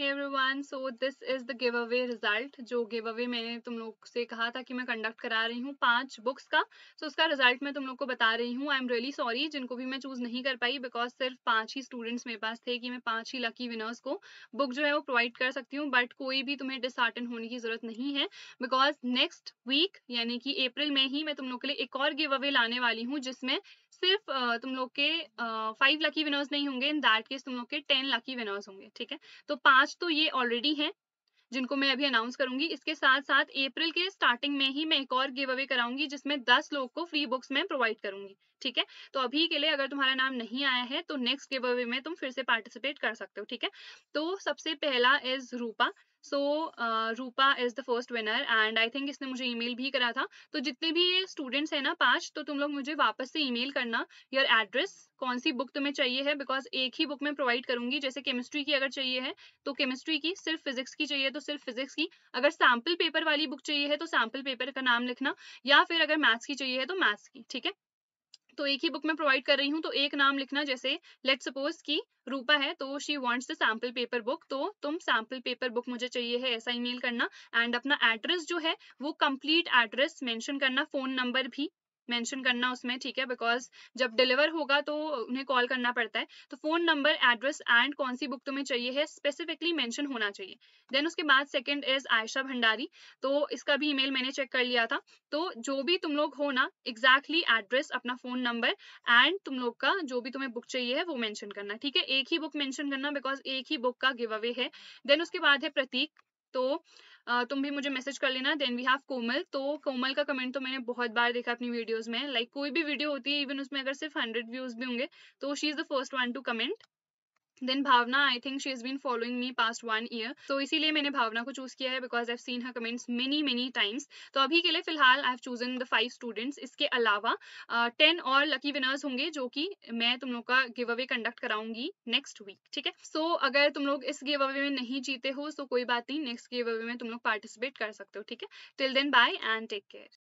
okay everyone so this is the giveaway result जो giveaway मैंने तुम लोग से कहा था कि मैं कंडक्ट करा रही हूँ पांच बुक्स का सो so उसका रिजल्ट मैं तुम लोग को बता रही हूँ आई एम रियली सॉरी जिनको भी मैं चूज नहीं कर पाई बिकॉज सिर्फ पांच ही स्टूडेंट्स मेरे पास थे कि मैं पांच ही लकी विनर्स को बुक जो है वो प्रोवाइड कर सकती हूँ बट कोई भी तुम्हें डिसहार्टन होने की जरूरत नहीं है बिकॉज नेक्स्ट वीक यानी कि अप्रैल में ही मैं तुम लोग के लिए एक और गिव अवे लाने वाली हूँ जिसमें सिर्फ तुम लोग के फाइव लकी विनर्स नहीं होंगे इन दैट केस तुम लोग के टेन लकी विनर्स होंगे ठीक है तो पांच तो ये ऑलरेडी हैं जिनको मैं अभी अनाउंस करूंगी इसके साथ साथ अप्रैल के स्टार्टिंग में ही मैं एक और गिव अवे कराऊंगी जिसमें दस लोग को फ्री बुक्स में प्रोवाइड करूंगी ठीक है तो अभी के लिए अगर तुम्हारा नाम नहीं आया है तो नेक्स्ट गिव अवे में तुम फिर से पार्टिसिपेट कर सकते हो ठीक है तो सबसे पहला is Rupa so Rupa is the first winner and I think इसने मुझे ईमेल भी करा था तो जितने भी ये स्टूडेंट्स हैं ना पांच तो तुम लोग मुझे वापस से ईमेल करना योर एड्रेस कौन सी बुक तुम्हें चाहिए है बिकॉज एक ही बुक मैं प्रोवाइड करूंगी जैसे केमिस्ट्री की अगर चाहिए है तो केमिस्ट्री की सिर्फ फिजिक्स की चाहिए तो सिर्फ फिजिक्स की अगर सैम्पल पेपर वाली बुक चाहिए है तो सैम्पल पेपर का नाम लिखना या फिर अगर मैथ्स की चाहिए है तो मैथ्स की ठीक है तो एक ही बुक में प्रोवाइड कर रही हूँ तो एक नाम लिखना जैसे लेट सपोज की रूपा है तो she wants the sample paper book तो तुम सैम्पल पेपर बुक मुझे चाहिए है ऐसा ईमेल करना एंड अपना एड्रेस जो है वो कंप्लीट एड्रेस मेंशन करना फोन नंबर भी मेंशन करना उसमें ठीक है बिकॉज जब डिलीवर होगा तो उन्हें कॉल करना पड़ता है तो फोन नंबर एड्रेस एंड कौन सी बुक तुम्हें चाहिए है स्पेसिफिकली मेंशन होना चाहिए देन उसके बाद सेकंड इज आयशा भंडारी तो इसका भी ईमेल मैंने चेक कर लिया था तो जो भी तुम लोग हो ना एग्जैक्टली एड्रेस अपना फोन नंबर एंड तुम लोग का जो भी तुम्हें बुक चाहिए है वो मैंशन करना ठीक है एक ही बुक मैंशन करना बिकॉज एक ही बुक का गिव अवे है देन उसके बाद है प्रतीक तो तुम भी मुझे मैसेज कर लेना देन वी हैव कोमल तो कोमल का कमेंट तो मैंने बहुत बार देखा अपनी वीडियोस में लाइक like, कोई भी वीडियो होती है इवन उसमें अगर सिर्फ हंड्रेड व्यूज भी होंगे तो she is the first one to comment then Bhavna I think she is been following me past one year तो इसीलिए मैंने भावना को चूज किया है because I seen her comments many many times तो अभी के लिए फिलहाल I have chosen the five students इसके अलावा टेन uh, और लकी विनर्स होंगे जो कि मैं तुम लोग का गिव अवे कंडक्ट कराऊंगी नेक्स्ट वीक ठीक है सो so, अगर तुम लोग इस गिव अवे में नहीं जीते हो तो कोई बात नहीं नेक्स्ट गिव अवे में तुम लोग पार्टिसिपेट कर सकते हो ठीक है till then bye and take care